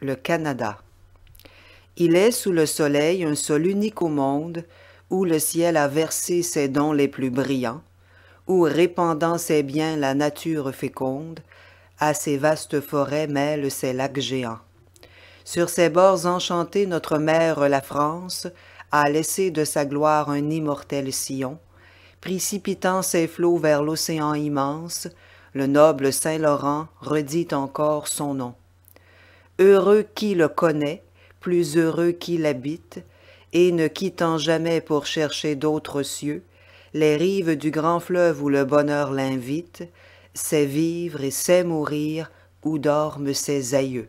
le Canada. Il est sous le soleil un sol unique au monde, où le ciel a versé ses dons les plus brillants, où, répandant ses biens, la nature féconde, à ses vastes forêts mêle ses lacs géants. Sur ses bords enchantés, notre mère, la France, a laissé de sa gloire un immortel sillon, précipitant ses flots vers l'océan immense, le noble Saint-Laurent redit encore son nom. Heureux qui le connaît, plus heureux qui l'habite, et ne quittant jamais pour chercher d'autres cieux, les rives du grand fleuve où le bonheur l'invite, sait vivre et sait mourir où dorment ses aïeux.